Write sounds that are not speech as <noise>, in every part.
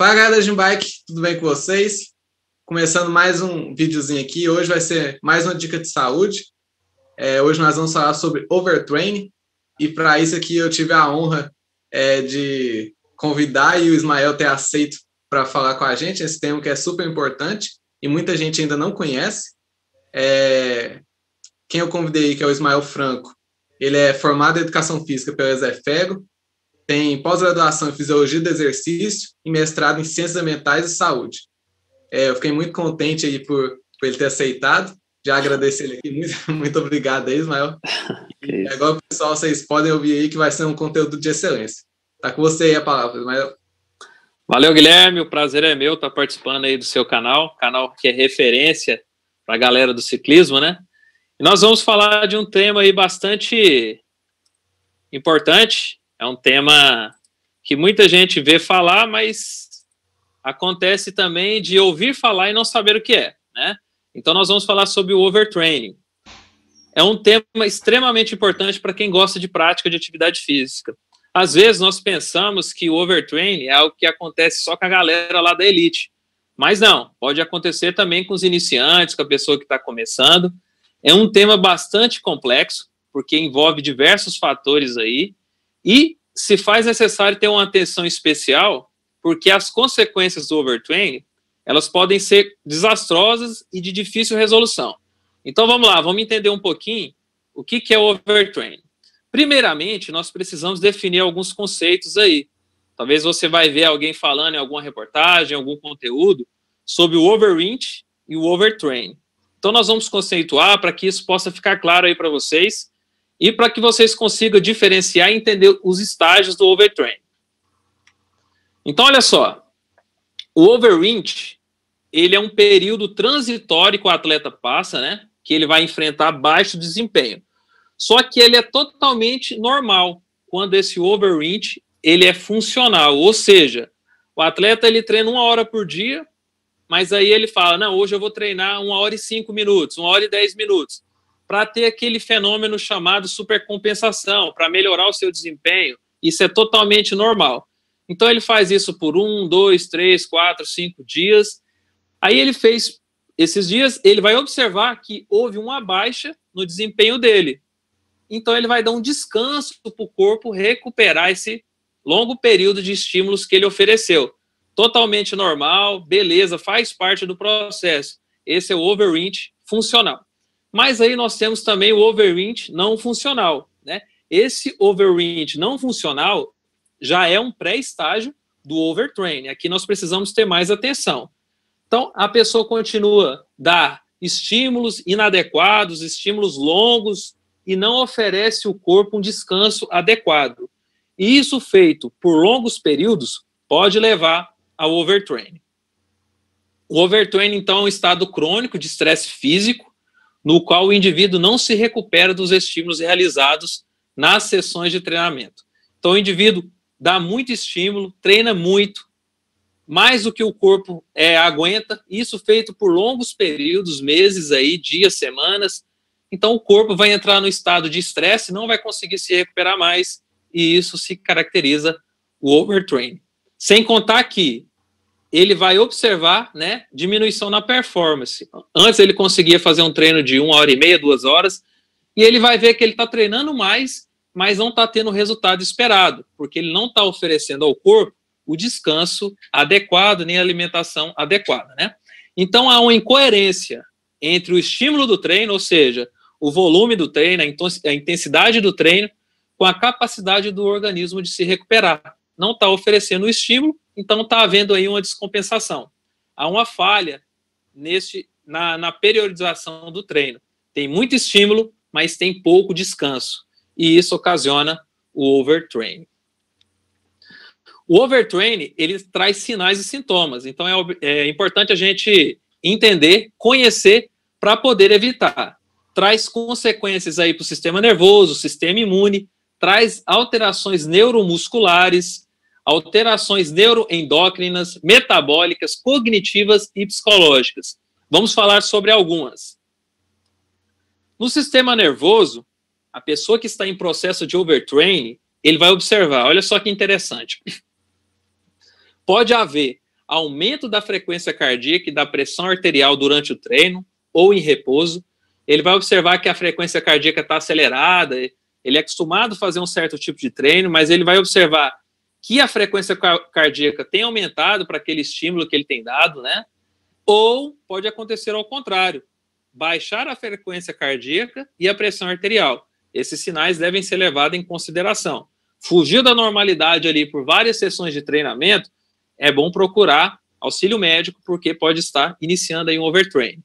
Fala galera de bike, tudo bem com vocês? Começando mais um videozinho aqui. Hoje vai ser mais uma dica de saúde. É, hoje nós vamos falar sobre overtraining e para isso aqui eu tive a honra é, de convidar e o Ismael ter aceito para falar com a gente esse tema que é super importante e muita gente ainda não conhece. É, quem eu convidei que é o Ismael Franco. Ele é formado em Educação Física pela Ezefego, tem pós-graduação em Fisiologia do Exercício e mestrado em Ciências Ambientais e Saúde. É, eu fiquei muito contente aí por, por ele ter aceitado, já agradeço ele aqui, muito, <laughs> muito obrigado aí, Ismael. <laughs> E agora, pessoal, vocês podem ouvir aí que vai ser um conteúdo de excelência. Tá com você aí a palavra, Ismael. Valeu, Guilherme, o prazer é meu estar participando aí do seu canal, canal que é referência para a galera do ciclismo, né? E nós vamos falar de um tema aí bastante importante, é um tema que muita gente vê falar, mas acontece também de ouvir falar e não saber o que é, né? Então nós vamos falar sobre o overtraining. É um tema extremamente importante para quem gosta de prática de atividade física. Às vezes nós pensamos que o overtraining é algo que acontece só com a galera lá da elite, mas não, pode acontecer também com os iniciantes, com a pessoa que está começando. É um tema bastante complexo, porque envolve diversos fatores aí, e se faz necessário ter uma atenção especial, porque as consequências do overtraining, elas podem ser desastrosas e de difícil resolução. Então vamos lá, vamos entender um pouquinho o que, que é overtraining. Primeiramente, nós precisamos definir alguns conceitos aí. Talvez você vai ver alguém falando em alguma reportagem, algum conteúdo, sobre o overreach e o overtrain. Então, nós vamos conceituar para que isso possa ficar claro aí para vocês e para que vocês consigam diferenciar e entender os estágios do overtrain. Então, olha só, o overreach, ele é um período transitório que o atleta passa, né, que ele vai enfrentar baixo desempenho. Só que ele é totalmente normal quando esse overreach, ele é funcional, ou seja, o atleta ele treina uma hora por dia, mas aí ele fala, não, hoje eu vou treinar uma hora e cinco minutos, uma hora e dez minutos para ter aquele fenômeno chamado supercompensação, para melhorar o seu desempenho. Isso é totalmente normal. Então ele faz isso por um, dois, três, quatro, cinco dias. Aí ele fez esses dias, ele vai observar que houve uma baixa no desempenho dele. Então ele vai dar um descanso para o corpo recuperar esse longo período de estímulos que ele ofereceu. Totalmente normal, beleza, faz parte do processo. Esse é o overreach funcional. Mas aí nós temos também o overwind não funcional, né? Esse overwind não funcional já é um pré-estágio do overtrain. Aqui nós precisamos ter mais atenção. Então, a pessoa continua dar estímulos inadequados, estímulos longos e não oferece o corpo um descanso adequado. E isso feito por longos períodos pode levar ao overtraining. O overtraining então é um estado crônico de estresse físico no qual o indivíduo não se recupera dos estímulos realizados nas sessões de treinamento. Então, o indivíduo dá muito estímulo, treina muito, mais do que o corpo é, aguenta, isso feito por longos períodos, meses aí, dias, semanas. Então, o corpo vai entrar no estado de estresse, não vai conseguir se recuperar mais, e isso se caracteriza o overtraining. Sem contar que ele vai observar né, diminuição na performance. Antes ele conseguia fazer um treino de uma hora e meia, duas horas, e ele vai ver que ele está treinando mais, mas não está tendo o resultado esperado, porque ele não está oferecendo ao corpo o descanso adequado, nem a alimentação adequada. Né? Então há uma incoerência entre o estímulo do treino, ou seja, o volume do treino, a intensidade do treino, com a capacidade do organismo de se recuperar. Não está oferecendo o estímulo então está havendo aí uma descompensação. Há uma falha neste, na, na periodização do treino. Tem muito estímulo, mas tem pouco descanso. E isso ocasiona o overtraining. O overtraining, ele traz sinais e sintomas. Então, é, é importante a gente entender, conhecer, para poder evitar. Traz consequências aí para o sistema nervoso, sistema imune, traz alterações neuromusculares, alterações neuroendócrinas, metabólicas, cognitivas e psicológicas. Vamos falar sobre algumas. No sistema nervoso, a pessoa que está em processo de overtraining, ele vai observar, olha só que interessante. <laughs> Pode haver aumento da frequência cardíaca e da pressão arterial durante o treino ou em repouso. Ele vai observar que a frequência cardíaca está acelerada, ele é acostumado a fazer um certo tipo de treino, mas ele vai observar que a frequência cardíaca tem aumentado para aquele estímulo que ele tem dado, né? Ou pode acontecer ao contrário, baixar a frequência cardíaca e a pressão arterial. Esses sinais devem ser levados em consideração. Fugiu da normalidade ali por várias sessões de treinamento, é bom procurar auxílio médico, porque pode estar iniciando aí um overtraining.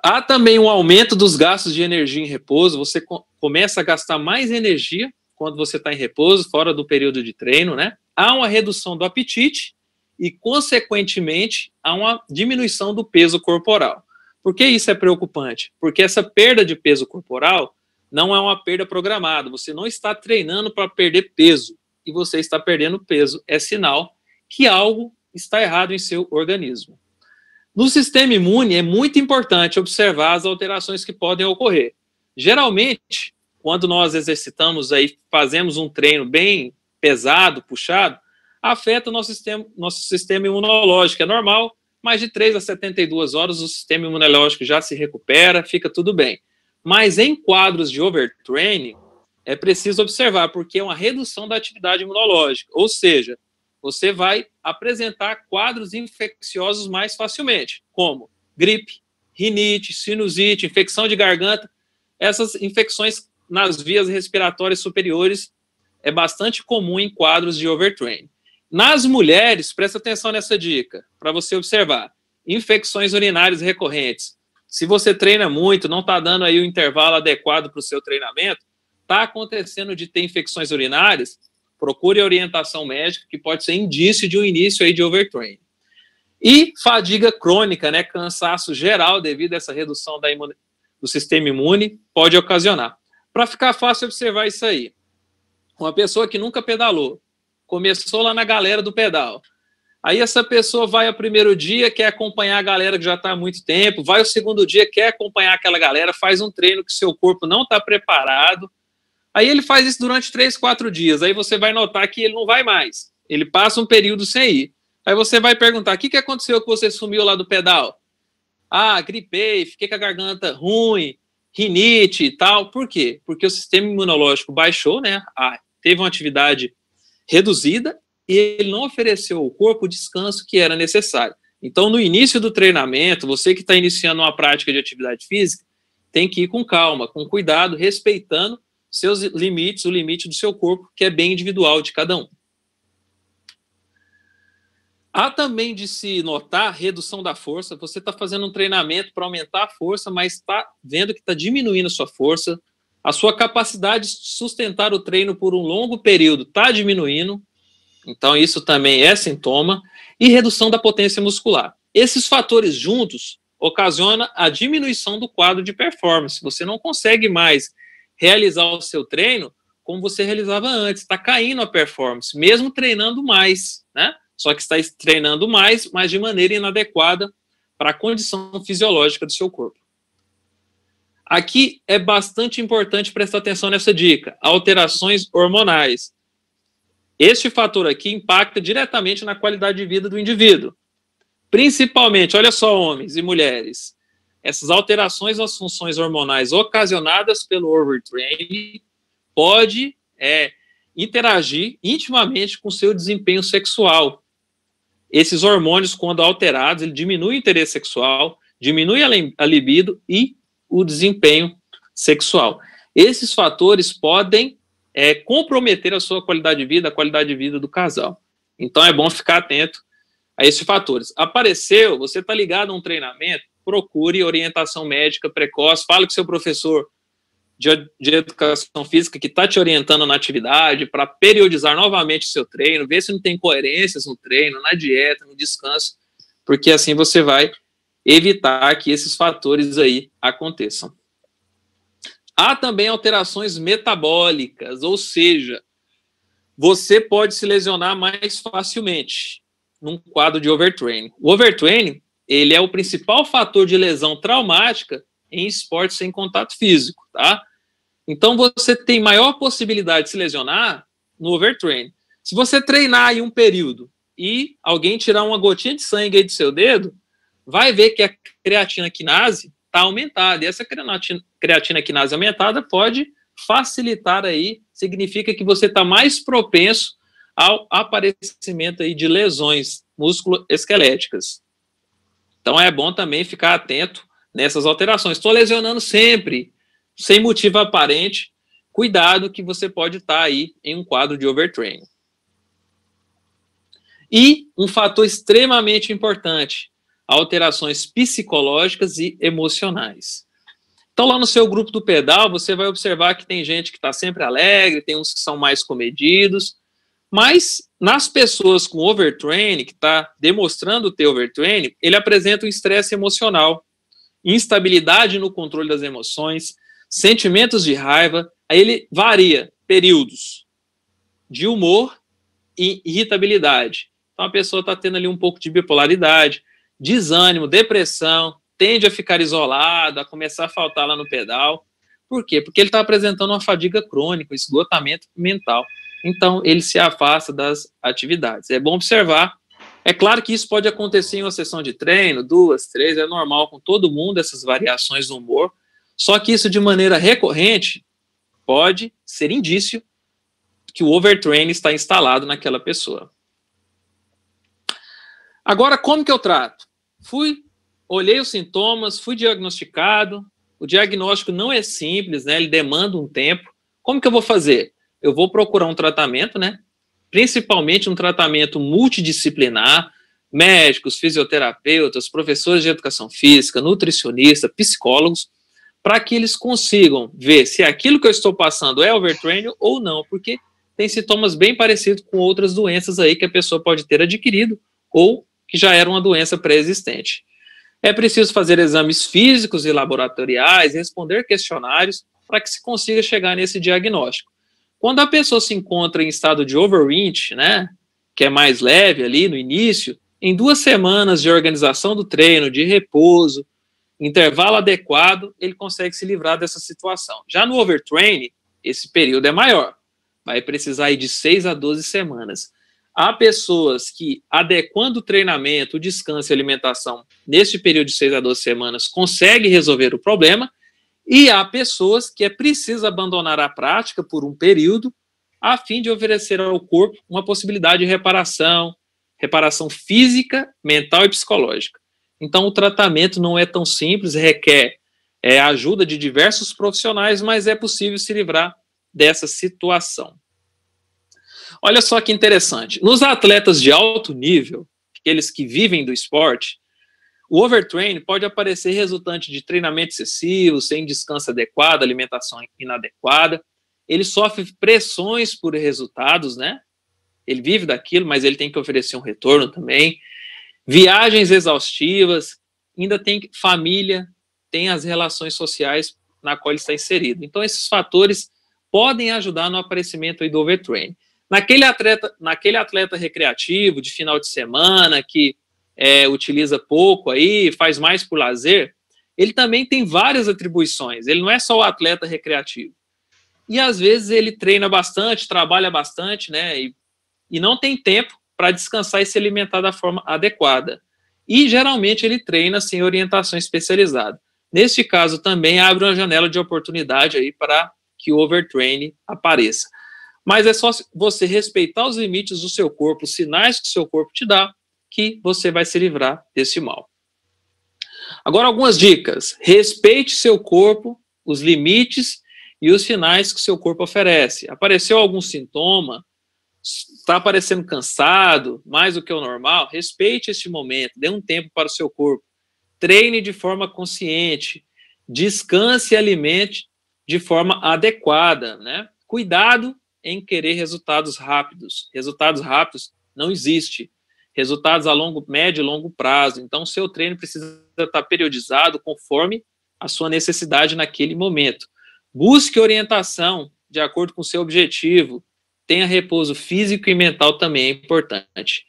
Há também um aumento dos gastos de energia em repouso, você começa a gastar mais energia quando você está em repouso, fora do período de treino, né? Há uma redução do apetite e, consequentemente, há uma diminuição do peso corporal. Por que isso é preocupante? Porque essa perda de peso corporal não é uma perda programada. Você não está treinando para perder peso e você está perdendo peso. É sinal que algo está errado em seu organismo. No sistema imune é muito importante observar as alterações que podem ocorrer. Geralmente, quando nós exercitamos aí, fazemos um treino bem pesado, puxado, afeta o nosso sistema, nosso sistema imunológico. É normal, mais de 3 a 72 horas o sistema imunológico já se recupera, fica tudo bem. Mas em quadros de overtraining, é preciso observar, porque é uma redução da atividade imunológica, ou seja, você vai apresentar quadros infecciosos mais facilmente, como gripe, rinite, sinusite, infecção de garganta. Essas infecções nas vias respiratórias superiores é bastante comum em quadros de overtrain. Nas mulheres, presta atenção nessa dica, para você observar. Infecções urinárias recorrentes. Se você treina muito, não está dando aí o intervalo adequado para o seu treinamento, está acontecendo de ter infecções urinárias, procure orientação médica, que pode ser indício de um início aí de overtrain. E fadiga crônica, né, cansaço geral devido a essa redução da do sistema imune, pode ocasionar. Para ficar fácil observar isso aí, uma pessoa que nunca pedalou, começou lá na galera do pedal. Aí essa pessoa vai ao primeiro dia, quer acompanhar a galera que já está há muito tempo, vai ao segundo dia, quer acompanhar aquela galera, faz um treino que seu corpo não está preparado. Aí ele faz isso durante três, quatro dias. Aí você vai notar que ele não vai mais. Ele passa um período sem ir. Aí você vai perguntar: o que, que aconteceu que você sumiu lá do pedal? Ah, gripei, fiquei com a garganta ruim, rinite e tal. Por quê? Porque o sistema imunológico baixou, né? teve uma atividade reduzida e ele não ofereceu ao corpo o descanso que era necessário. Então, no início do treinamento, você que está iniciando uma prática de atividade física, tem que ir com calma, com cuidado, respeitando seus limites, o limite do seu corpo, que é bem individual de cada um. Há também de se notar redução da força. Você está fazendo um treinamento para aumentar a força, mas está vendo que está diminuindo a sua força. A sua capacidade de sustentar o treino por um longo período está diminuindo. Então, isso também é sintoma. E redução da potência muscular. Esses fatores juntos ocasionam a diminuição do quadro de performance. Você não consegue mais realizar o seu treino como você realizava antes. Está caindo a performance, mesmo treinando mais, né? só que está treinando mais, mas de maneira inadequada para a condição fisiológica do seu corpo. Aqui é bastante importante prestar atenção nessa dica: alterações hormonais. Este fator aqui impacta diretamente na qualidade de vida do indivíduo. Principalmente, olha só, homens e mulheres. Essas alterações nas funções hormonais ocasionadas pelo overtraining pode é, interagir intimamente com seu desempenho sexual, esses hormônios, quando alterados, ele diminui o interesse sexual, diminui a libido e o desempenho sexual. Esses fatores podem é, comprometer a sua qualidade de vida, a qualidade de vida do casal. Então é bom ficar atento a esses fatores. Apareceu, você está ligado a um treinamento, procure orientação médica precoce, fale com seu professor, de, de educação física que está te orientando na atividade para periodizar novamente o seu treino, ver se não tem coerências no treino, na dieta, no descanso, porque assim você vai evitar que esses fatores aí aconteçam. Há também alterações metabólicas, ou seja, você pode se lesionar mais facilmente num quadro de overtraining. O overtraining, ele é o principal fator de lesão traumática em esportes sem contato físico, tá? Então você tem maior possibilidade de se lesionar no overtrain. Se você treinar em um período e alguém tirar uma gotinha de sangue aí do seu dedo, vai ver que a creatina quinase está aumentada. E essa creatina, creatina quinase aumentada pode facilitar aí, significa que você está mais propenso ao aparecimento aí de lesões músculo-esqueléticas. Então é bom também ficar atento nessas alterações. Estou lesionando sempre sem motivo aparente, cuidado que você pode estar tá aí em um quadro de overtraining. E um fator extremamente importante, alterações psicológicas e emocionais. Então, lá no seu grupo do pedal, você vai observar que tem gente que está sempre alegre, tem uns que são mais comedidos, mas nas pessoas com overtraining, que está demonstrando ter overtraining, ele apresenta um estresse emocional, instabilidade no controle das emoções, sentimentos de raiva, aí ele varia períodos de humor e irritabilidade. Então a pessoa está tendo ali um pouco de bipolaridade, desânimo, depressão, tende a ficar isolada, a começar a faltar lá no pedal. Por quê? Porque ele está apresentando uma fadiga crônica, esgotamento mental. Então ele se afasta das atividades. É bom observar. É claro que isso pode acontecer em uma sessão de treino, duas, três, é normal com todo mundo essas variações do humor só que isso de maneira recorrente pode ser indício que o overtraining está instalado naquela pessoa. Agora, como que eu trato? Fui, olhei os sintomas, fui diagnosticado. O diagnóstico não é simples, né? Ele demanda um tempo. Como que eu vou fazer? Eu vou procurar um tratamento, né? Principalmente um tratamento multidisciplinar, médicos, fisioterapeutas, professores de educação física, nutricionista, psicólogos, para que eles consigam ver se aquilo que eu estou passando é overtraining ou não, porque tem sintomas bem parecidos com outras doenças aí que a pessoa pode ter adquirido ou que já era uma doença pré-existente. É preciso fazer exames físicos e laboratoriais, responder questionários para que se consiga chegar nesse diagnóstico. Quando a pessoa se encontra em estado de overreach, né, que é mais leve ali no início, em duas semanas de organização do treino, de repouso, intervalo adequado, ele consegue se livrar dessa situação. Já no overtraining, esse período é maior, vai precisar de 6 a 12 semanas. Há pessoas que, adequando o treinamento, o descanso e a alimentação nesse período de 6 a 12 semanas, conseguem resolver o problema, e há pessoas que é preciso abandonar a prática por um período, a fim de oferecer ao corpo uma possibilidade de reparação, reparação física, mental e psicológica. Então, o tratamento não é tão simples, requer é, ajuda de diversos profissionais, mas é possível se livrar dessa situação. Olha só que interessante. Nos atletas de alto nível, aqueles que vivem do esporte, o overtrain pode aparecer resultante de treinamento excessivo, sem descanso adequado, alimentação inadequada. Ele sofre pressões por resultados, né? Ele vive daquilo, mas ele tem que oferecer um retorno também viagens exaustivas, ainda tem família, tem as relações sociais na qual ele está inserido. Então, esses fatores podem ajudar no aparecimento do overtraining. Naquele atleta, naquele atleta recreativo, de final de semana, que é, utiliza pouco aí, faz mais por lazer, ele também tem várias atribuições. Ele não é só o atleta recreativo. E às vezes ele treina bastante, trabalha bastante, né? E, e não tem tempo para descansar e se alimentar da forma adequada. E geralmente ele treina sem orientação especializada. Neste caso também abre uma janela de oportunidade aí para que o overtrain apareça. Mas é só você respeitar os limites do seu corpo, os sinais que o seu corpo te dá, que você vai se livrar desse mal. Agora, algumas dicas. Respeite seu corpo, os limites e os sinais que seu corpo oferece. Apareceu algum sintoma? está parecendo cansado, mais do que o normal, respeite este momento, dê um tempo para o seu corpo. Treine de forma consciente, descanse e alimente de forma adequada, né? Cuidado em querer resultados rápidos. Resultados rápidos não existe. Resultados a longo, médio e longo prazo. Então, seu treino precisa estar periodizado conforme a sua necessidade naquele momento. Busque orientação de acordo com o seu objetivo tenha repouso físico e mental também é importante.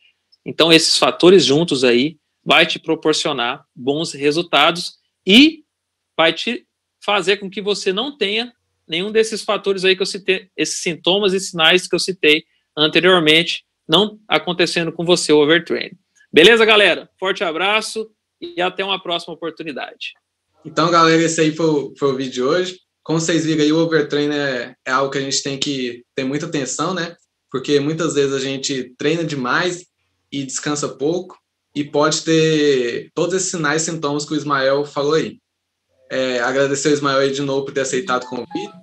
Então, esses fatores juntos aí vai te proporcionar bons resultados e vai te fazer com que você não tenha nenhum desses fatores aí que eu citei, esses sintomas e sinais que eu citei anteriormente, não acontecendo com você o overtraining. Beleza, galera? Forte abraço e até uma próxima oportunidade. Então, galera, esse aí foi, foi o vídeo de hoje. Como vocês viram aí, o overtrain é, é algo que a gente tem que ter muita atenção, né? Porque muitas vezes a gente treina demais e descansa pouco e pode ter todos esses sinais e sintomas que o Ismael falou aí. É, agradecer ao Ismael aí de novo por ter aceitado o convite.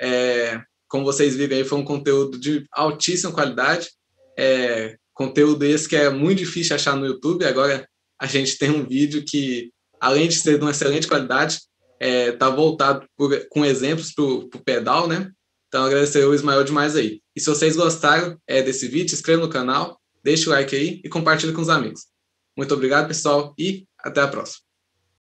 É, como vocês viram aí, foi um conteúdo de altíssima qualidade. É, conteúdo esse que é muito difícil achar no YouTube. Agora a gente tem um vídeo que, além de ser de uma excelente qualidade, está é, voltado por, com exemplos para o pedal, né? Então, agradecer o Ismael demais aí. E se vocês gostaram é, desse vídeo, inscreva no canal, deixe o like aí e compartilhe com os amigos. Muito obrigado, pessoal, e até a próxima.